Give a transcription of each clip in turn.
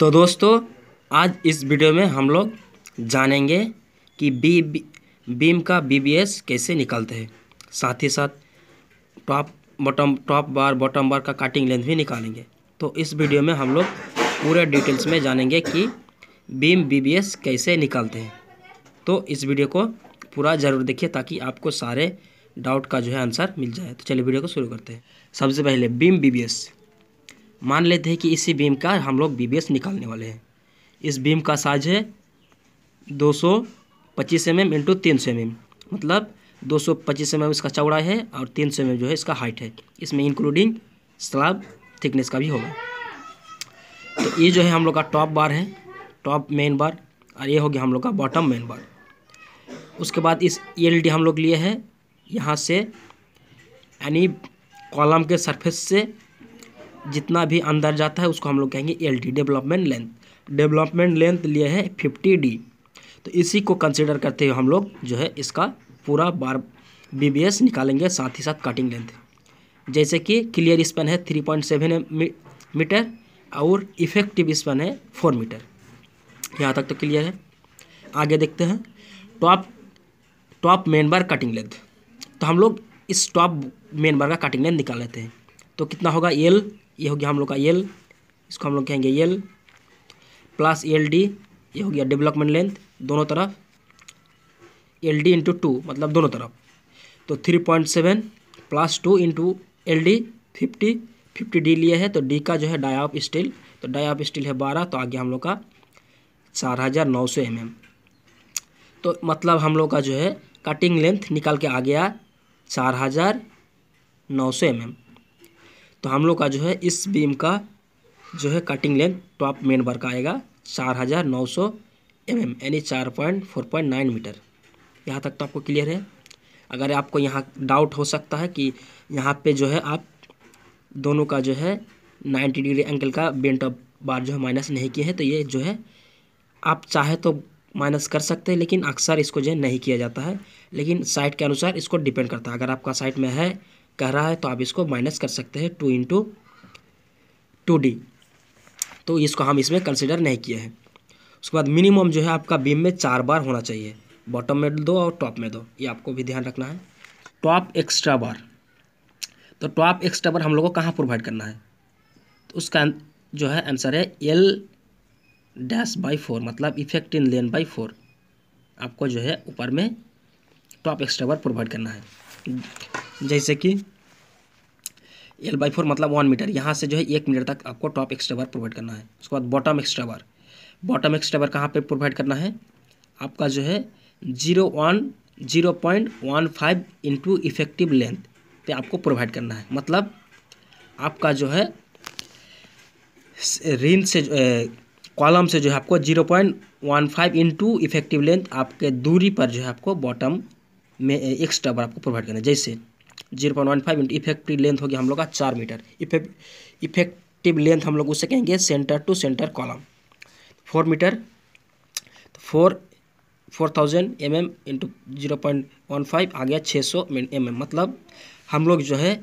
तो दोस्तों आज इस वीडियो में हम लोग जानेंगे कि बी बीम का बीबीएस कैसे निकालते हैं साथ ही साथ top bottom top bar bottom bar का कटिंग लेंथ भी निकालेंगे तो इस वीडियो में हम लोग पूरे डिटेल्स में जानेंगे कि बीम बीबीएस कैसे निकालते हैं तो इस वीडियो को पूरा ज़रूर देखिए ताकि आपको सारे डाउट का जो है आंसर मिल जाए तो चलिए वीडियो को शुरू करते हैं सबसे पहले बीम बी मान लेते हैं कि इसी बीम का हम लोग बी निकालने वाले हैं इस बीम का साइज है दो सौ पच्चीस एम एम इंटू तीन सौ एम mm। एम मतलब दो सौ पच्चीस एम mm एम इसका चौड़ा है और तीन सौ एम mm एम जो है इसका हाइट है इसमें इंक्लूडिंग स्लाब थिकनेस का भी होगा तो ये जो है हम लोग का टॉप बार है टॉप मेन बार और ये हो गया हम लोग का बॉटम मेन बार उसके बाद इस ई e हम लोग लिए है यहाँ से यानी कॉलम के सरफेस से जितना भी अंदर जाता है उसको हम लोग कहेंगे L T development length development length लिए है फिफ्टी डी तो इसी को कंसिडर करते हुए हम लोग जो है इसका पूरा बार बी बी एस निकालेंगे साथ ही साथ कटिंग लेंथ जैसे कि क्लियर स्पेन है थ्री पॉइंट सेवन मीटर और इफेक्टिव स्पेन है फोर मीटर यहाँ तक तो क्लियर है आगे देखते हैं top top main bar cutting length तो हम लोग इस टॉप मेन बार का कटिंग लेंथ निकाल लेते हैं तो कितना होगा एल ये हो गया हम लोग का एल इसको हम लोग कहेंगे एल प्लस एल डी ये हो गया डेवलपमेंट लेंथ दोनों तरफ एल डी इंटू टू मतलब दोनों तरफ तो three point seven plus two into L D fifty fifty D लिए है तो डी का जो है डाई ऑफ स्टील तो डाई ऑफ स्टील है बारह तो आगे हम लोग का चार हज़ार नौ सौ एम एम तो मतलब हम लोग का जो है कटिंग लेंथ निकाल के आ गया चार हज़ार नौ सौ एम एम तो हम लोग का जो है इस बीम का जो है cutting length top main bar का आएगा चार हज़ार नौ सौ एम एम यानी चार point four point nine metre यहाँ तक तो आपको क्लियर है अगर आपको यहाँ डाउट हो सकता है कि यहाँ पे जो है आप दोनों का जो है नाइन्टी डिग्री एंगल का बेंट ऑफ बार जो है माइनस नहीं किए हैं तो ये जो है आप चाहे तो माइनस कर सकते हैं लेकिन अक्सर इसको जो है नहीं किया जाता है लेकिन साइट के अनुसार इसको डिपेंड करता है अगर आपका साइट में है कह रहा है तो आप इसको माइनस कर सकते हैं टू इंटू टू डी तो इसको हम इसमें कंसिडर नहीं किए हैं उसके बाद मिनिमम जो है आपका बीम में चार बार होना चाहिए बॉटम में दो और टॉप में दो ये आपको भी ध्यान रखना है टॉप एक्स्ट्रा बार तो टॉप एक्स्ट्रा बार हम लोग को कहाँ प्रोवाइड करना है तो उसका जो है आंसर है एल डैश बाई फोर मतलब effective length by four आपको जो है ऊपर में टॉप एक्स्ट्रा बार प्रोवाइड करना है जैसे कि एल बाई फोर मतलब वन मीटर यहाँ से जो है एक मीटर तक आपको टॉप एक्स्ट्रा बार प्रोवाइड करना है उसके बाद bottom extra bar bottom extra bar कहाँ पर प्रोवाइड करना है आपका जो है zero one zero point one five into effective length पे आपको प्रोवाइड करना है मतलब आपका जो है रिन से कॉलम से जो है आपको zero point one five into effective length आपके दूरी पर जो है आपको बॉटम में एक्स्ट्रा बार आपको प्रोवाइड करना है जैसे zero point one five into effective length होगी हम लोग का चार मीटर इफेक्टिव लेंथ हम लोग उससे कहेंगे centre to centre column four metre तो four four thousand M M into zero point one five आ गया छः सौ एम mm। एम मतलब हम लोग जो है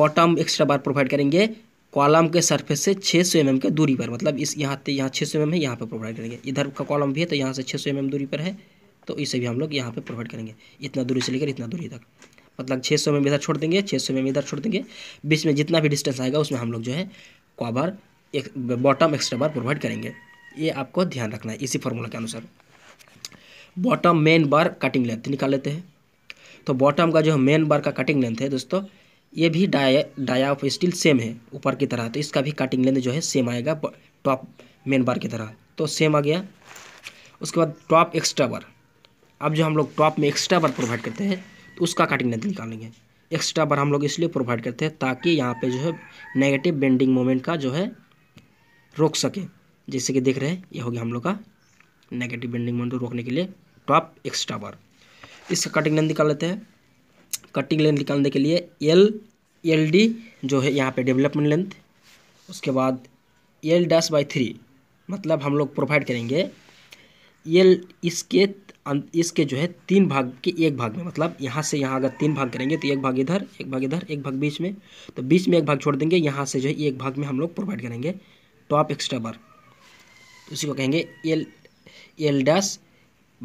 बॉटम एक्स्ट्रा बार प्रोवाइड करेंगे कॉलम के सरफेस से छः सौ एम mm एम के दूरी पर मतलब इस यहाँ से यहाँ छः सौ एम mm एम है यहाँ पर प्रोवाइड करेंगे इधर का कॉलम भी है तो यहाँ से छः सौ एम एम दूरी पर है तो इसे भी हम लोग यहाँ पर प्रोवाइड करेंगे इतना दूरी से लेकर इतना दूरी तक मतलब छः सौ में इधर छोड़ देंगे छः सौ में इधर छोड़ देंगे बीच में जितना भी डिस्टेंस आएगा उसमें हम लोग जो है कॉबर एक बॉटम एक्स्ट्रा बार प्रोवाइड करेंगे ये आपको ध्यान रखना है इसी फार्मूला के अनुसार bottom main bar cutting length निकाल लेते हैं तो बॉटम का जो मेन बार का कटिंग लेंथ है दोस्तों ये भी dia dia of steel same है ऊपर की तरह तो इसका भी कटिंग लेंथ जो है सेम आएगा टॉप मेन बार की तरह तो सेम आ गया उसके बाद टॉप एक्स्ट्रा बार अब जो हम लोग टॉप में एक्स्ट्रा बार प्रोवाइड करते हैं तो उसका कटिंग नहीं निकालेंगे एक्स्ट्रा बार हम लोग इसलिए प्रोवाइड करते हैं ताकि यहाँ पे जो है नेगेटिव बेंडिंग मोमेंट का जो है रोक सके जैसे कि देख रहे हैं ये हो गया हम लोग का नेगेटिव बेंडिंग मोमेंट रोकने के लिए टॉप एक्स्ट्रा बार इसका कटिंग लेंथ निकाल लेते हैं कटिंग लेंथ निकालने के लिए एल एल डी जो है यहाँ पर डेवलपमेंट लेंथ उसके बाद एल डैश बाई थ्री मतलब हम लोग प्रोवाइड करेंगे एल इसके अं, इसके जो है तीन भाग के एक भाग में मतलब यहाँ से यहाँ अगर तीन भाग करेंगे तो एक भाग इधर एक भाग इधर एक भाग बीच में तो बीच में एक भाग छोड़ देंगे यहाँ से जो है एक भाग में हम लोग प्रोवाइड करेंगे टॉप एक्स्ट्रा बार उसी को कहेंगे L L dash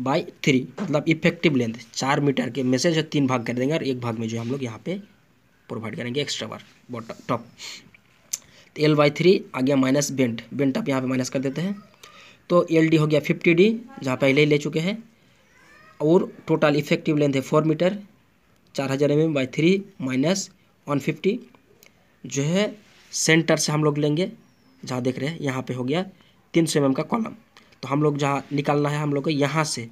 by three मतलब इफेक्टिव लेंथ चार मीटर के में से जो तीन भाग कर देंगे और एक भाग में जो हम लोग यहाँ पे प्रोवाइड करेंगे एक्स्ट्रा बार बॉटम टॉप तो एल बाई थ्री आ गया माइनस बेंट बेंट आप यहाँ पे माइनस कर देते हैं तो एल डी हो गया फिफ्टी डी जहाँ पहले ही ले चुके हैं और टोटल इफेक्टिव लेंथ है फोर मीटर चार हज़ार M M by three minus one fifty जो है सेंटर से हम लोग लेंगे जहाँ देख रहे हैं यहाँ पे हो गया तीन सौ एम का कॉलम तो हम लोग जहाँ निकालना है हम लोग को यहाँ से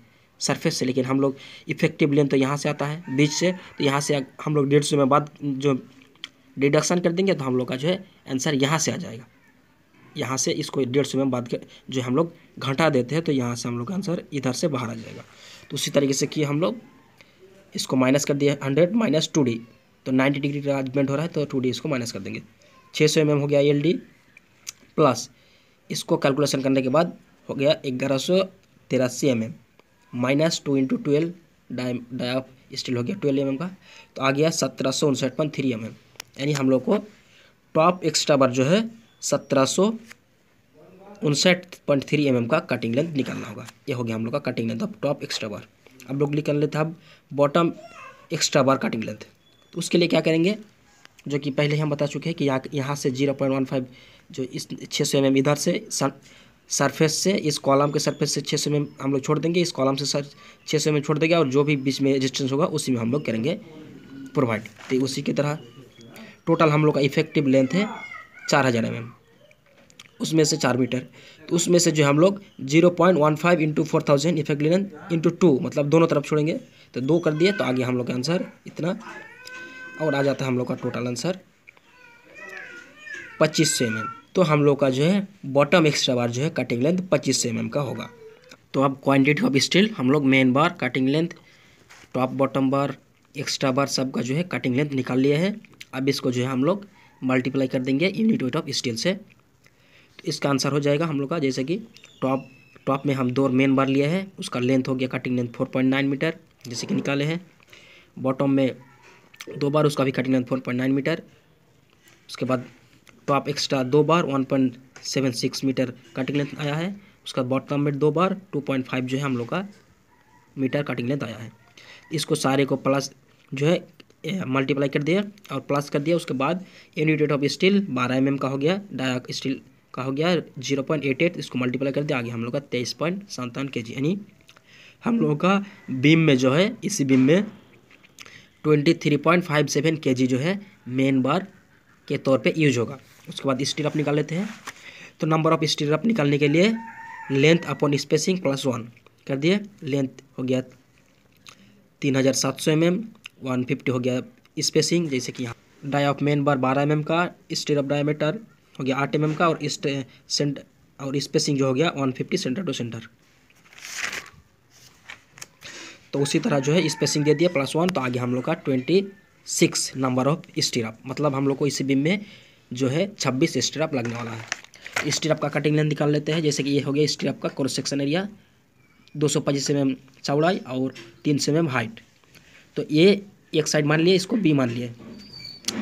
सरफेस से लेकिन हम लोग इफेक्टिव लेंथ तो यहाँ से आता है बीच से तो यहाँ से हम लोग डेढ़ सौ एम बाद जो डिडक्शन कर देंगे तो हम लोग का जो है आंसर यहाँ से आ जाएगा यहाँ से इसको डेढ़ सौ एम बाद जो हम लोग घंटा देते हैं तो यहाँ से हम लोग का आंसर इधर से बाहर आ जाएगा तो उसी तरीके से किए हम लोग इसको माइनस कर दिया हंड्रेड माइनस टू डी तो नाइन्टी डिग्री का बेंड हो रहा है तो टू डी इसको माइनस कर देंगे छः सौ एम हो गया एल डी प्लस इसको कैलकुलेशन करने के बाद हो गया ग्यारह सौ तिरासी M M minus two into twelve dia of steel हो गया ट्वेल्व एम का तो आ गया सत्रह सौ उनसठ पॉइंट थ्री एम एम यानी हम लोग को टॉप एक्स्ट्रा बार जो है सत्रह सौ उनसठ पॉइंट थ्री एम का कटिंग लेंथ निकालना होगा ये हो गया हम लोग का cutting length of top extra bar अब लोग निकाल लेते हैं अब bottom extra bar cutting length तो उसके लिए क्या करेंगे जो कि पहले हम बता चुके हैं कि यहाँ यहाँ से जीरो पॉइंट वन फाइव जो इस छः सौ एम इधर से सरफेस से इस कॉलम के सरफेस से छः सौ एम हम लोग छोड़ देंगे इस कॉलम से सर छः सौ एम छोड़ देंगे और जो भी बीच में रजिस्टेंस होगा उसी में हम लोग करेंगे प्रोवाइड तो उसी की तरह टोटल हम लोग का इफेक्टिव लेंथ है चार हज़ार एम एम उसमें से चार मीटर तो उसमें से जो हम लोग zero point one five into four thousand effect into two मतलब दोनों तरफ छोड़ेंगे तो दो कर दिए तो आगे हम लोग का आंसर इतना और आ जाता है हम लोग का टोटल आंसर पच्चीस सौ एम तो हम लोग का जो है बॉटम एक्स्ट्रा बार जो है कटिंग लेंथ पच्चीस सौ एम का होगा तो अब क्वान्टिटी ऑफ स्टील हम लोग main bar cutting length top bottom bar extra bar सब का जो है कटिंग लेंथ निकाल लिया है अब इसको जो है हम लोग मल्टीप्लाई कर देंगे यूनिट वेट ऑफ स्टील से तो इसका आंसर हो जाएगा हम लोग का जैसे कि टॉप टॉप में हम दो मेन बार लिए हैं उसका लेंथ हो गया cutting length four point nine metre जैसे कि निकाले हैं बॉटम में दो बार उसका भी cutting length four point nine metre उसके बाद टॉप एक्स्ट्रा दो bar one point seven six metre cutting length आया है उसका बॉटम में दो बार टू पॉइंट फाइव जो है हम लोग का मीटर कटिंग लेंथ आया है इसको सारे को प्लस जो है मल्टीप्लाई कर दिया और प्लस कर दिया उसके बाद यूनिट ऑफ स्टील बारह एम का हो गया डायक स्टील का हो गया जीरो पॉइंट एट एट इसको मल्टीप्लाई कर दिया आगे हम लोग का तेईस पॉइंट संतावन के जी यानी हम लोगों का बीम में जो है इसी बीम में twenty three point five seven K G जो है मेन बार के तौर पे यूज होगा उसके बाद स्टील आप निकाल लेते हैं तो नंबर ऑफ स्टील आप निकालने के लिए length upon spacing plus one कर दिए लेंथ हो गया तीन हज़ार सात सौ एम एम वन फिफ्टी हो गया स्पेसिंग जैसे कि यहाँ डाई ऑफ मेन बार बारह एम का स्टेट ऑफ डायमीटर हो गया आठ एम का और सेंट और स्पेसिंग जो हो गया one fifty centre to centre तो उसी तरह जो है स्पेसिंग दे दिया प्लस वन तो आगे हम लोग का twenty six number of stirrup मतलब हम लोग को इसी बिम में जो है छब्बीस स्टिरअप लगने वाला है स्टिरअप का कटिंग लेंथ निकाल लेते हैं जैसे कि ये हो गया स्टिरअप का क्रॉस सेक्शन एरिया दो सौ पच्चीस एम चौड़ाई और तीन सौ एम हाइट तो ए एक साइड मान लिए इसको बी मान लिए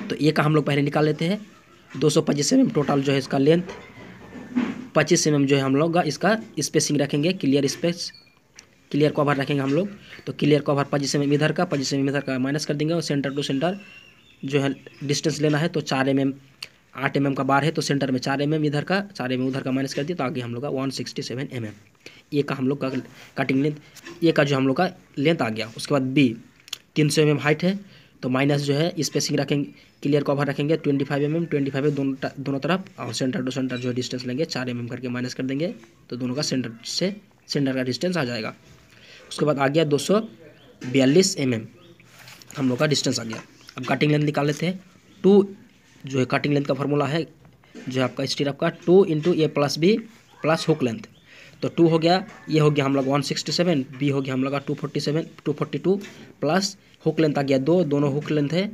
तो ए का हम लोग पहले निकाल लेते हैं दो सौ पच्चीस एम टोटल जो है इसका लेंथ पच्चीस एम जो है हम लोग इसका स्पेसिंग रखेंगे क्लियर स्पेस क्लियर कवर रखेंगे हम लोग तो क्लियर कवर पच्चीस एम इधर का पच्चीस एम इधर का माइनस कर देंगे और सेंटर टू सेंटर जो है डिस्टेंस लेना है तो चार एम एम आठ एम का बार है तो सेंटर में चार एम इधर का चार एम उधर का माइनस कर दिया तो आगे हम लोग का वन सिक्सटी सेवन एम ये का हम लोग का कटिंग लेंथ ये का जो हम लोग का लेंथ आ गया उसके बाद बी तीन सौ एम हाइट है तो माइनस जो है स्पेसिंग रखेंगे क्लियर कवर रखेंगे twenty five M M twenty five दोनों दोनों तरफ और सेंटर टू सेंटर जो डिस्टेंस लेंगे चार एम एम करके माइनस कर देंगे तो दोनों का सेंटर से सेंटर का डिस्टेंस आ जाएगा उसके बाद आ गया दो सौ बयालीस एम एम हम लोग का डिस्टेंस आ गया अब कटिंग लेंथ निकाल लेते हैं टू जो है कटिंग लेंथ का फॉर्मूला है जो है आपका स्टीर आपका two into A plus B plus hook length तो टू हो गया ये हो गया हम लोग वन सिक्सटी सेवन बी हो गया हम लोग का two forty seven two forty two plus hook length आ गया दो दोनों हुक लेंथ है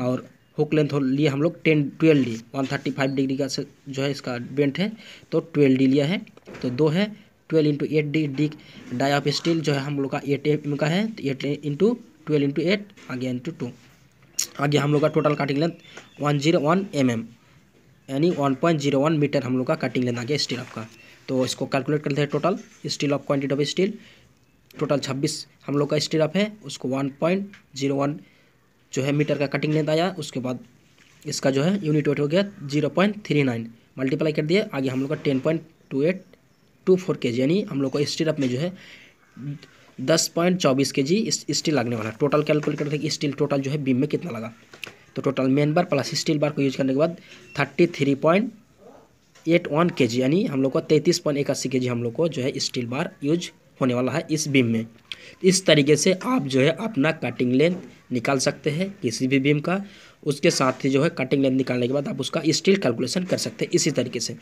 और हुक लेंथ लिए हम लोग ten twelve D one thirty five degree का जो है इसका बेंट है तो ट्वेल्व डी लिया है तो दो है twelve into eight D D dia of steel जो है हम लोग का एट एम का है तो eight into twelve into eight आ गया इंटू टू आ गया हम लोग का total cutting length one zero one M M यानी one point zero one metre हम लोग का कटिंग लेंथ आ गया स्टील आपका तो इसको कैलकुलेट लेते हैं total steel of quantity of steel total छब्बीस हम लोग का स्टील ऑफ है उसको वन पॉइंट जीरो वन जो है मीटर का कटिंग लेंथ आया उसके बाद इसका जो है यूनिट वेट हो गया zero point three nine multiply कर दिए आगे हम लोग का ten point two eight two four K G यानी हम लोग को स्टील ऑफ में जो है दस पॉइंट चौबीस के जी स्टील लगने वाला टोटल कैलकुलेट करते हैं कि स्टील टोटल जो है बीम में कितना लगा तो total main bar plus steel bar को यूज करने के बाद thirty three point eight one K G यानी हम लोग को तैंतीस पॉइंट इक्यासी के जी हम लोग को जो है स्टील बार यूज होने वाला है इस बीम में इस तरीके से आप जो है अपना कटिंग लेंथ निकाल सकते हैं किसी भी बीम का उसके साथ ही जो है कटिंग लेंथ निकालने के बाद आप उसका स्टील कैलकुलेशन कर सकते हैं इसी तरीके से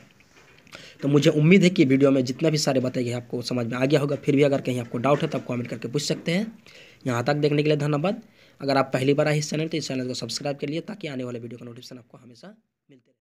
तो मुझे उम्मीद है कि वीडियो में जितना भी सारे बताए गए आपको समझ में आ गया होगा फिर भी अगर कहीं आपको डाउट है तो आप कॉमेंट करके पूछ सकते हैं यहाँ तक देखने के लिए धन्यवाद अगर आप पहली बार आए इस चैनल तो इस चैनल को सब्सक्राइब कर लिए ताकि आने वाले वीडियो का नोटिफिकेशन आपको हमेशा मिलते रहे